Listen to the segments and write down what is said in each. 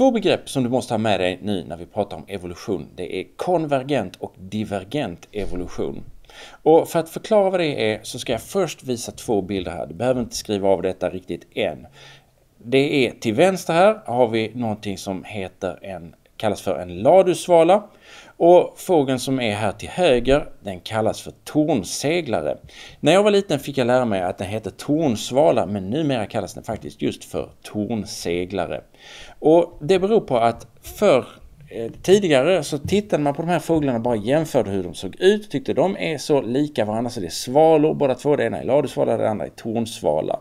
Två begrepp som du måste ha med dig nu när vi pratar om evolution, det är konvergent och divergent evolution. Och för att förklara vad det är så ska jag först visa två bilder här. Du behöver inte skriva av detta riktigt än. Det är till vänster här har vi någonting som heter en kallas för en ladusvala och fågeln som är här till höger den kallas för tornseglare. När jag var liten fick jag lära mig att den hette tornsvala men numera kallas den faktiskt just för tornseglare. Och det beror på att förr eh, tidigare så tittade man på de här fåglarna och bara jämförde hur de såg ut. och Tyckte de är så lika varandra så det är svalor båda två. Det ena är ladusvala, det andra är tornsvala.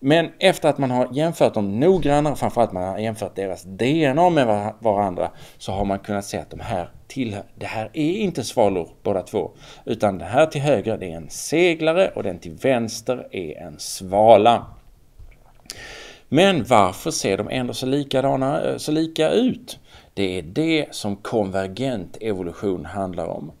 Men efter att man har jämfört dem noggrannare, framförallt man har jämfört deras DNA med varandra, så har man kunnat se att de här tillhör, det här är inte svalor båda två, utan den här till höger det är en seglare och den till vänster är en svala. Men varför ser de ändå så, likadana, så lika ut? Det är det som konvergent evolution handlar om.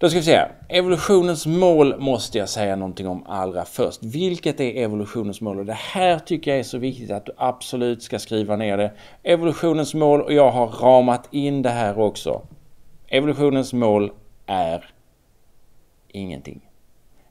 Då ska vi se. här. Evolutionens mål måste jag säga någonting om allra först. Vilket är evolutionens mål? Och det här tycker jag är så viktigt att du absolut ska skriva ner det. Evolutionens mål, och jag har ramat in det här också. Evolutionens mål är ingenting.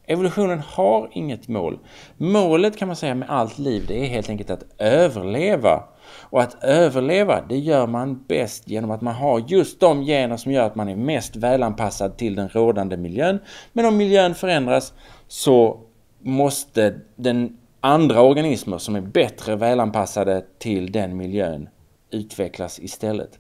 Evolutionen har inget mål. Målet kan man säga med allt liv, det är helt enkelt att överleva. Och att överleva, det gör man bäst genom att man har just de gener som gör att man är mest välanpassad till den rådande miljön. Men om miljön förändras så måste den andra organismer som är bättre välanpassade till den miljön utvecklas istället.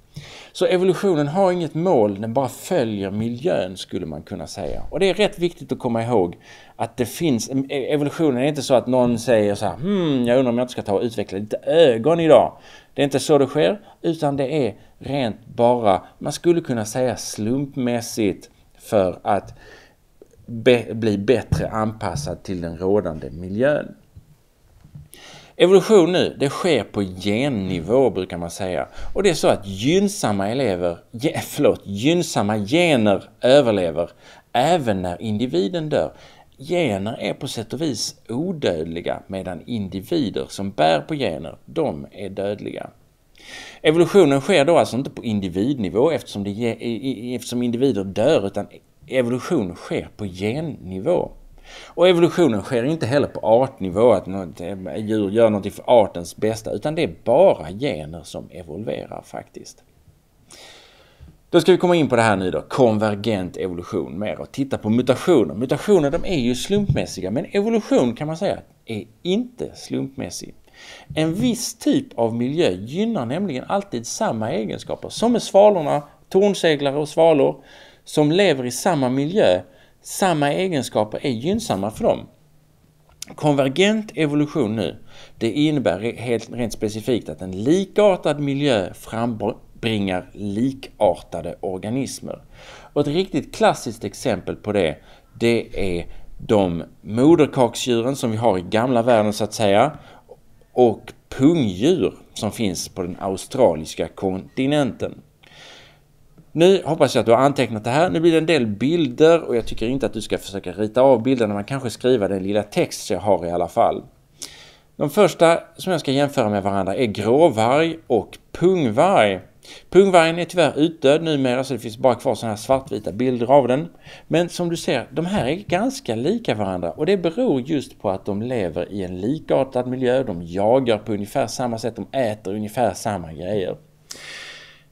Så evolutionen har inget mål, den bara följer miljön skulle man kunna säga. Och det är rätt viktigt att komma ihåg att det finns, e, evolutionen är inte så att någon säger så här, hmm, jag undrar om jag inte ska ta och utveckla lite ögon idag. Det är inte så det sker, utan det är rent bara, man skulle kunna säga slumpmässigt för att be, bli bättre anpassad till den rådande miljön. Evolution nu, det sker på gennivå brukar man säga. Och det är så att gynnsamma, elever, förlåt, gynnsamma gener överlever även när individen dör. Gener är på sätt och vis odödliga medan individer som bär på gener, de är dödliga. Evolutionen sker då alltså inte på individnivå eftersom, det, eftersom individer dör utan evolution sker på gennivå. Och evolutionen sker inte heller på artnivå, att något, djur gör någonting för artens bästa, utan det är bara gener som evolverar faktiskt. Då ska vi komma in på det här nu då, konvergent evolution mer och titta på mutationer. Mutationer de är ju slumpmässiga men evolution kan man säga är inte slumpmässig. En viss typ av miljö gynnar nämligen alltid samma egenskaper som med svalorna, tornseglare och svalor som lever i samma miljö samma egenskaper är gynnsamma för dem. Konvergent evolution nu, det innebär helt, rent specifikt att en likartad miljö frambringar likartade organismer. Och ett riktigt klassiskt exempel på det, det är de moderkaksdjuren som vi har i gamla världen så att säga och pungdjur som finns på den australiska kontinenten. Nu hoppas jag att du har antecknat det här. Nu blir det en del bilder och jag tycker inte att du ska försöka rita av bilderna. Man kanske skriva den lilla text jag har i alla fall. De första som jag ska jämföra med varandra är gråvarg och pungvarg. Pungvargen är tyvärr utdöd numera så det finns bara kvar sådana här svartvita bilder av den. Men som du ser, de här är ganska lika varandra och det beror just på att de lever i en likartad miljö, de jagar på ungefär samma sätt, de äter ungefär samma grejer.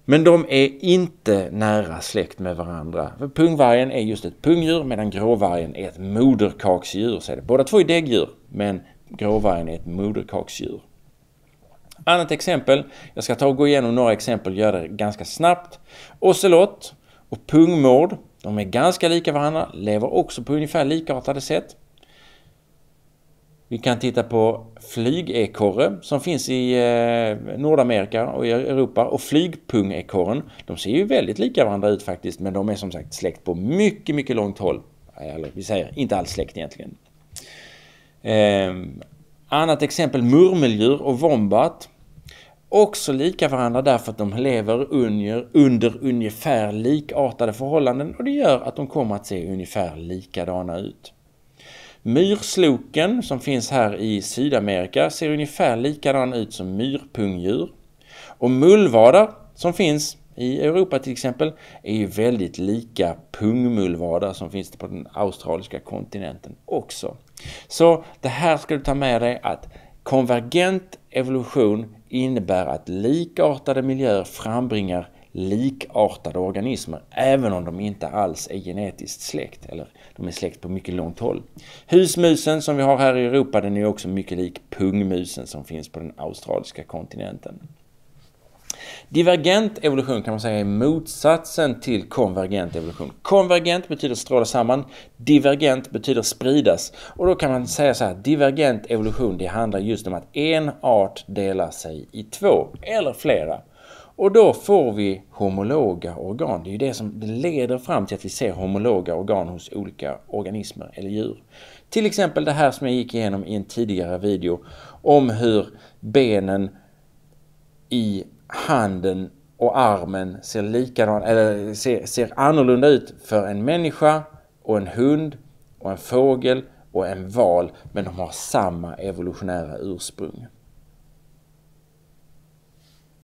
Men de är inte nära släkt med varandra. För pungvargen är just ett pungdjur medan gråvargen är ett moderkaksdjur. Så är det. Båda två är däggdjur, men gråvargen är ett moderkaksdjur. Annat exempel, jag ska ta och gå igenom några exempel och göra det ganska snabbt. Ocelot och pungmård, de är ganska lika varandra, lever också på ungefär likartade sätt. Vi kan titta på flygekorre som finns i eh, Nordamerika och i Europa och flygpungekorren. De ser ju väldigt lika varandra ut faktiskt, men de är som sagt släkt på mycket, mycket långt håll. Eh, eller vi säger inte alls släkt egentligen. Eh, annat exempel, murmeldjur och vombat. Också lika varandra därför att de lever under, under ungefär likartade förhållanden och det gör att de kommer att se ungefär likadana ut. Myrsloken som finns här i Sydamerika ser ungefär likadan ut som myrpungdjur. Och mullvadar som finns i Europa till exempel är ju väldigt lika pungmullvadar som finns på den australiska kontinenten också. Så det här ska du ta med dig att konvergent evolution innebär att likartade miljöer frambringar likartade organismer även om de inte alls är genetiskt släkt eller de är släkt på mycket långt håll. Husmusen som vi har här i Europa den är också mycket lik pungmusen som finns på den australiska kontinenten. Divergent evolution kan man säga är motsatsen till konvergent evolution. Konvergent betyder stråla samman, divergent betyder spridas. Och då kan man säga så här, divergent evolution det handlar just om att en art delar sig i två eller flera och då får vi homologa organ. Det är ju det som leder fram till att vi ser homologa organ hos olika organismer eller djur. Till exempel det här som jag gick igenom i en tidigare video om hur benen i handen och armen ser, likadan, eller ser, ser annorlunda ut för en människa och en hund och en fågel och en val men de har samma evolutionära ursprung.